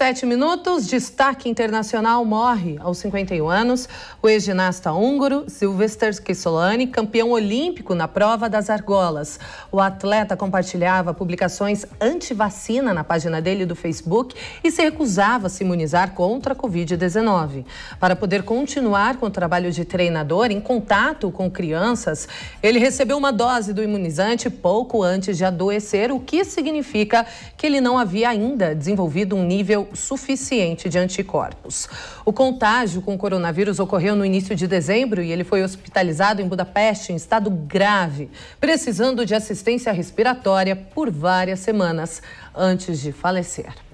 sete minutos, destaque internacional morre aos 51 anos o ex-ginasta húngaro Sylvester Kissolani, campeão olímpico na prova das argolas. O atleta compartilhava publicações anti-vacina na página dele do Facebook e se recusava a se imunizar contra a Covid-19. Para poder continuar com o trabalho de treinador em contato com crianças, ele recebeu uma dose do imunizante pouco antes de adoecer, o que significa que ele não havia ainda desenvolvido um nível suficiente de anticorpos. O contágio com coronavírus ocorreu no início de dezembro e ele foi hospitalizado em Budapeste em estado grave, precisando de assistência respiratória por várias semanas antes de falecer.